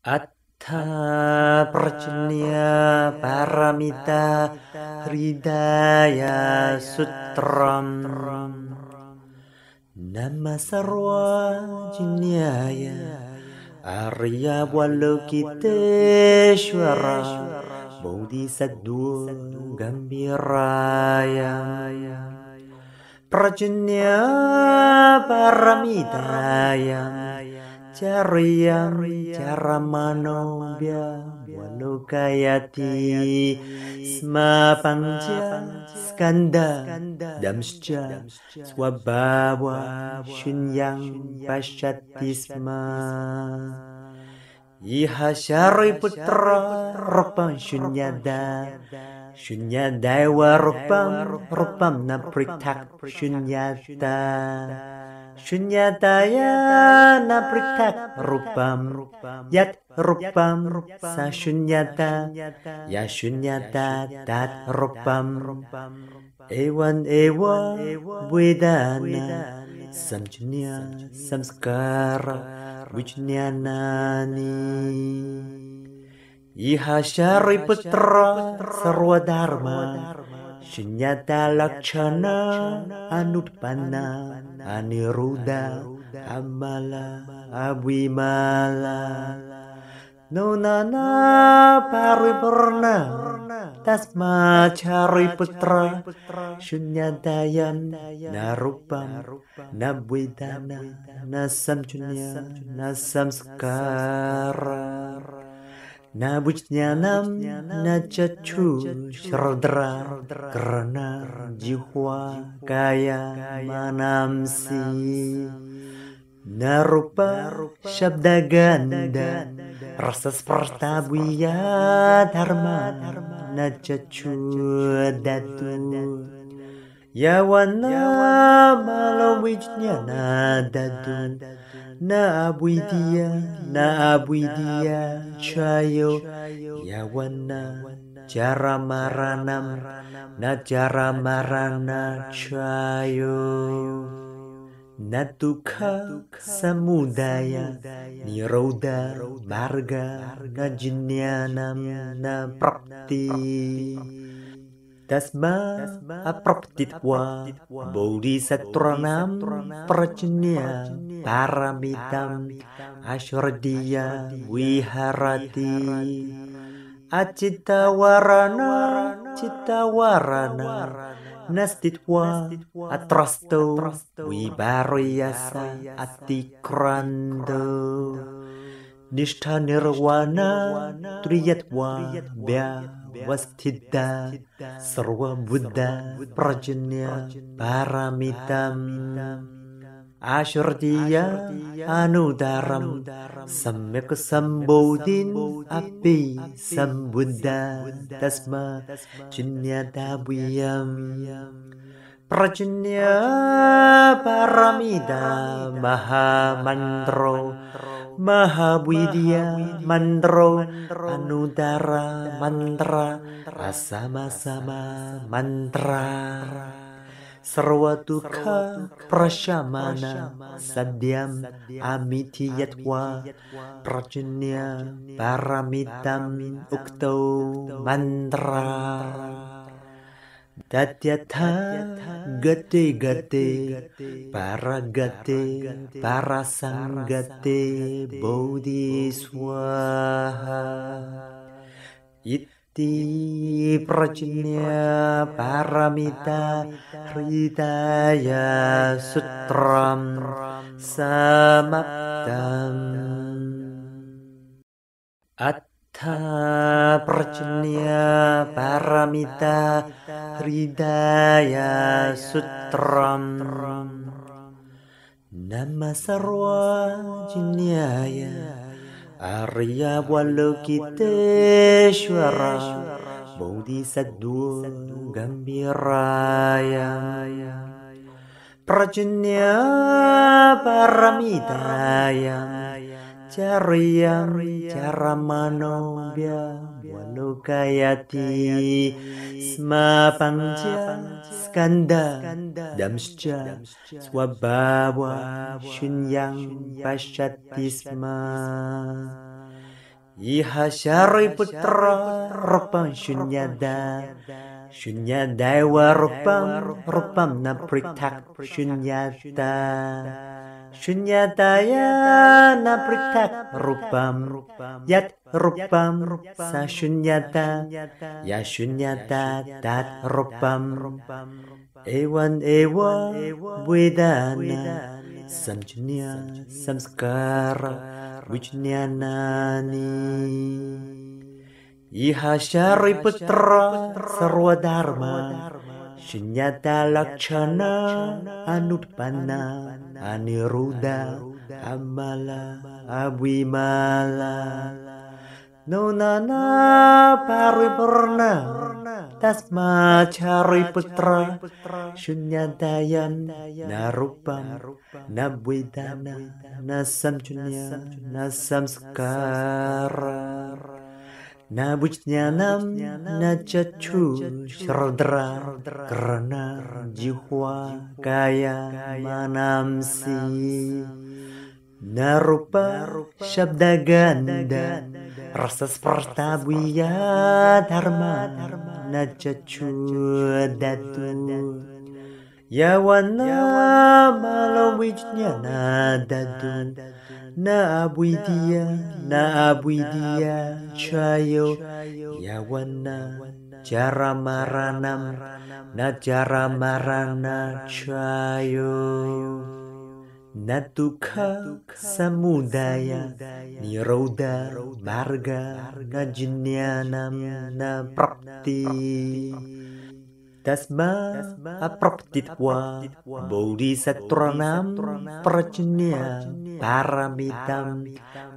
Atta prajnya Paramita Hridaya Sutram Nama Sarwa Jinyaya Arya Walukiteshwara Bodhisattva Gambiraya paramita Paramitaya Chariyam walau kayati sma pancha skanda damscha swabhava shunyang pasyati sma Iha syari putra rupam shunyada shunyadaiva rupam rupam na shunyata Shunyataya prithak rupam yat rupam sa shunyata ya shunyata tat rupam ewan ewa vedana samjnya samskara vijnanani Iha syari putra sarwa dharma laksana anut Anutpanna aniruda Amala na Nunana Paripurna Tasma Cari Putra Sunyatayan narupa Nabwidana Nasam junya Nasam Sekarang na cacu syardra karena jiwa kaya manamsi Narupa syabda ganda rasa seperta buya dharma cacu datu Yawana malam wijnana dadu Ya na dia, na dia, chayo, ya wana, cara maranam, na cara marana, chayo. tuka samudaya niroda marga najinyanam na prakti. Na prakti dasma, dasma apropditwa bodhisattranam prajnya paramitam asyardiya wiharati acitta warana citta warana nastitwa atrasto wibaryasa atikrando nishtha nirwana triyatwa bya Vastida, Sarva Buddha, Prajnya Paramitam, Ashurdiya Anudaram Samyak Sambodhin Api Sambuddha Tasma Dabuyam, Prajanya Paramida Mahamantro Mahabwidya Mandro Anudara Mantra Asama-sama Mantra Sarwatuka Prashamana Sadyam Amiti Yatwa Prajunya Paramidam Ukto Mantra Tatyatha gate gate sanggate bodhi bodhiswaha iti prajnya paramita hridaya sutram samaptam at prajnya paramita hridaya sutram Nama sarwa jinyaya Arya walokiteshwara Bodhisattva gambiraya paramita ya cara Cariyam charamanobya kayati, sma pangja skanda damsja swabawa shunyang pasyati sma Iha syari putra rupa shunyada shunyadaiwa rupam rupam na pritak shunyata Ya na pritak rupam yat rupam sa shunyata ya shunyata tat rupam ewan ewa vedana samjunya samskara vijnanani Iha syari putra sarwa dharma Sunyata Lakshana Anutpanna Aniruddha Amala Abhimala Nunana Paripurna Tasma Chari Putra Sunyatayan Narupam Nabwidana Nasam Chunya Nasam Skara nam najacu syardra karena jiwa kaya manamsi Narupa syabda ganda rasa seperti spartabuya dharma najacu datu ya wana malu wijnyana dadu na abuidia, na abuidia, chayo, ya wana, jara maranam, na jara marana, chayo. tuka samudaya niroda marga na jinyanam na prakti. Dasma, Aprabditwa, Bodhisattranam, Prajnya, Paramitam,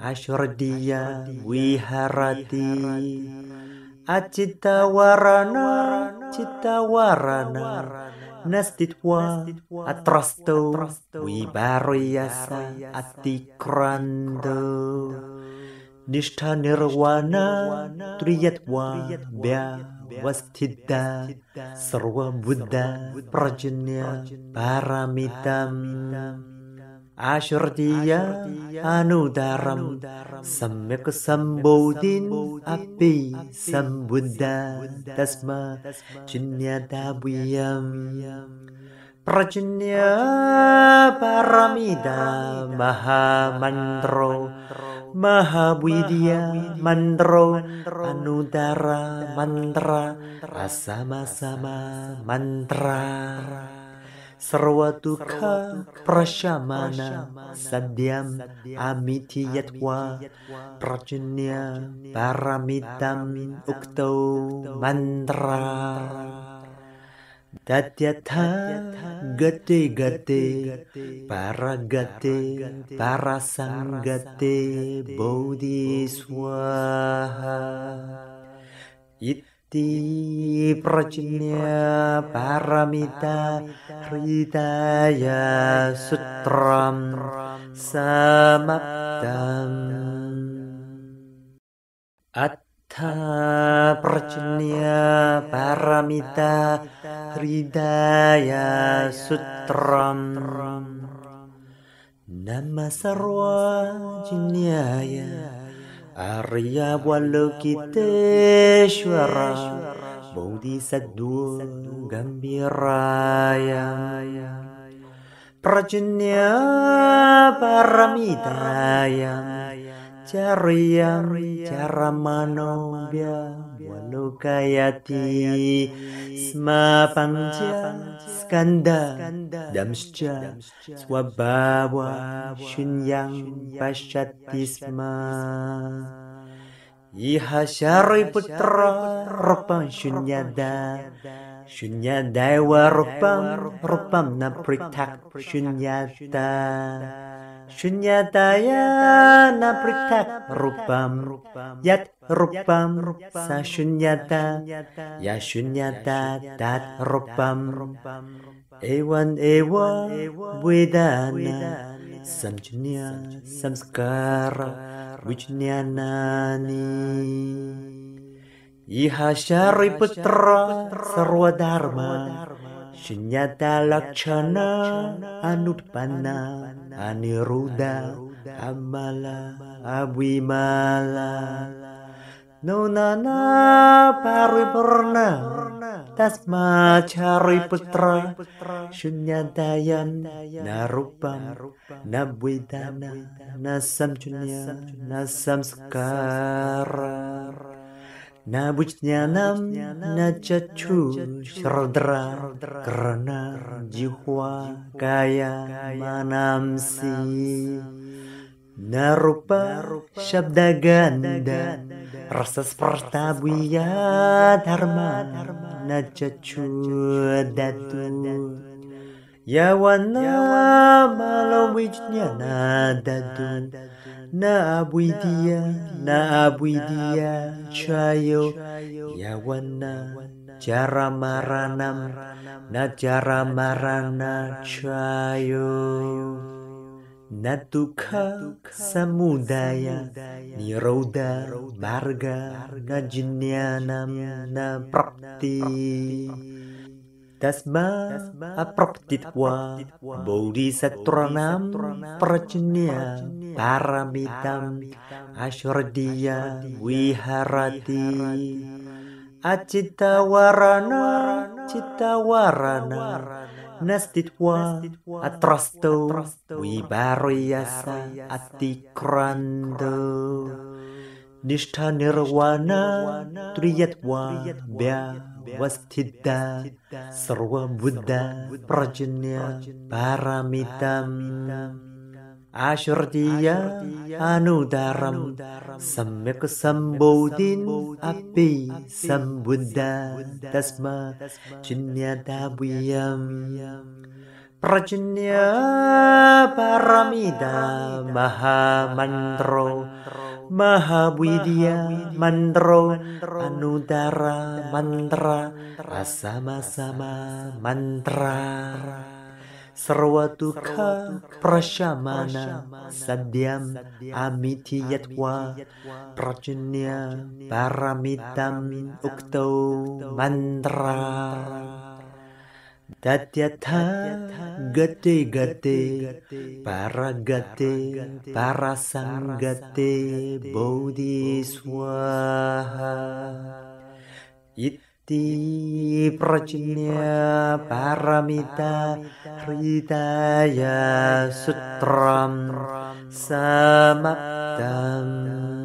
Ashwardiya, Viharati, Acittawarana, Cittawarana, Nastitwa, Atrasto, Vibaryasa, Atikrando, Nishtanirwana, Triyatwa, Bya, Wastida Sarwa Buddha prajnya Paramidam Ashurdiya Anudaram Samyak Sambodhin Api Sambuddha Tasma dabuyam prajnya Paramida Mahamantro Maha Mahabwidya Mandro Anudara Mantra Asama-sama Mantra Sarwatuka Prashamana Sadyam Amiti Yatwa Prajunya Paramitam Ukto Mantra Tatyatha gate gate para gate para sangate bodhiswaha iti prajna paramita hridaya sutram samaptam Perjanya paramita hridaya sutram Nama sarwa jinyaya Arya walukiteshwara Bodhisattva gambiraya paramita ya walau kaya walukayati sma pancha skanda damscha swabawa shunyang pasyati sma Iha syari putra rupam shunyada shunyadaiva rupam rupam na pritak shunyata Shunyataya napraktak rupam yat rupam sa shunyata ya shunyata tat rupam ewan ewa vedana samjnya samskara vijnanani Iha syari putra sarwa dharma Senyata Lakshana Anupana aniruda Amala Abhimala Nonana Paripurna Tasma Cari Putra Sunyatayan Narupam Nabwidana Nasam Junya Nasam Sekarang nam najacu syardra karena jiwa kaya manamsi Narupa syabda ganda rasa seperti buya dharma najacu datu Yawana malam wijnyana dadu Naabuidia, naabuidia, chayo, yawana, jara maranam, na jara marana, chayo. tuka samudaya niroda marga na jinyanam na prakti Tasma bodhisattva nam prajnyam Paramitam Ashwardiya Wiharati Acita warana Cita warana Nastitwa Atrasto Wibaroyasa Atikrando Nishta Triyatwa Bya Wastida Sarwa Buddha Prajanya paramitam. Ashur dia anu daram samyak sambudin api sambunda dasma cinya dabiyam prajnya paramida maha mandro maha widya mandro anu daram mandra rasa sama mandra sarwatuka prashamana sadyam amiti yatwa prajanya paramitam ukto mantra Datyatha gate gate para gate para sanggate bodhiswaha di prajnya paramita hridaya sutram samaptam